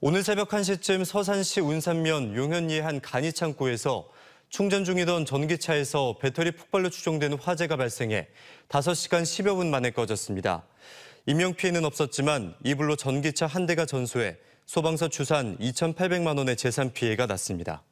오늘 새벽 1시쯤 서산시 운산면 용현리의 한 간이 창고에서 충전 중이던 전기차에서 배터리 폭발로 추정되는 화재가 발생해 5시간 10여 분 만에 꺼졌습니다. 인명피해는 없었지만 이불로 전기차 한 대가 전소해 소방서 추산 2,800만 원의 재산 피해가 났습니다.